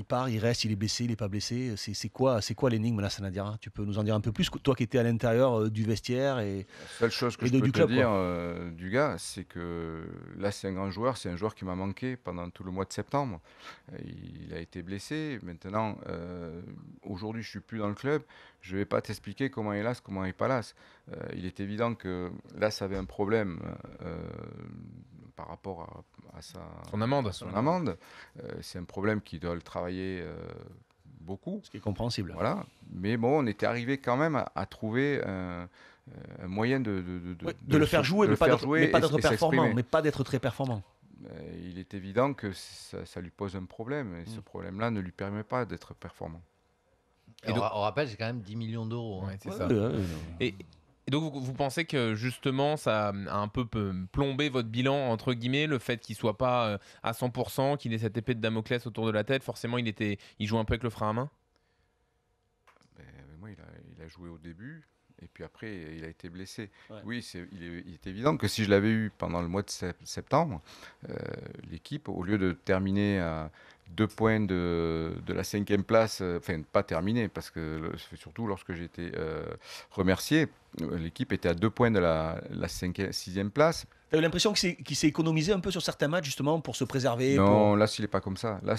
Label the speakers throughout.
Speaker 1: il part, il reste, il est blessé, il n'est pas blessé. C'est quoi, c'est quoi l'énigme là, Sanadira Tu peux nous en dire un peu plus Toi qui étais à l'intérieur euh, du vestiaire et la seule chose que je peux te dire euh, du gars, c'est que là c'est un grand joueur, c'est un joueur qui m'a manqué pendant tout le mois de septembre. Euh, il a été blessé. Maintenant, aujourd'hui, je suis plus dans le club. Je ne vais pas t'expliquer comment il lasse, comment il est pas là. il est évident que là, ça avait un problème par rapport à, sa, son amende. À son amende. Euh, c'est un problème qui doit le travailler euh, beaucoup. Ce qui est compréhensible. Voilà. Mais bon, on était arrivé quand même à, trouver euh, un, moyen de. De, le faire jouer, de le pas faire jouer mais, pas d'être performant, mais pas d'être très performant. Il est évident que ça, lui pose un problème, et ce mm. problème-là ne lui permet pas d'être performant. on rappelle, c'est quand même 10 millions d'euros. Hein. et, donc, vous, pensez que justement, ça a un peu euh, plombé votre bilan, entre guillemets, le fait qu'il soit pas euh, à 100%, qu'il ait cette épée de Damoclès autour de la tête. Forcément, il, était, il joue un peu avec le frein à main Moi, il a, joué au début, et puis après, il a été blessé. Oui, il, est, évident que si je l'avais eu pendant le mois de septembre, euh, l'équipe, au lieu de terminer à deux points de, la cinquième place, euh, enfin pas terminé, parce que surtout lorsque j'ai été euh, remercié, l'équipe était à deux points de la, sixième place. Tu as l'impression qu'il s'est économisé un peu sur certains matchs justement pour se préserver Non, là, il n'est pas comme ça. Là,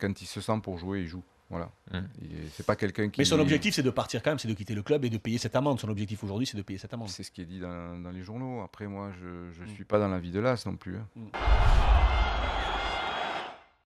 Speaker 1: quand il se sent pour jouer, il joue. Voilà. Hum. C'est pas quelqu'un qui. Mais son objectif, c'est de partir quand même, c'est de quitter le club et de payer cette amende. Son objectif aujourd'hui, c'est de payer cette amende. C'est ce qui est dit dans, les journaux. Après, moi, je ne suis pas dans la vie de l'As non plus. Hein. Hum.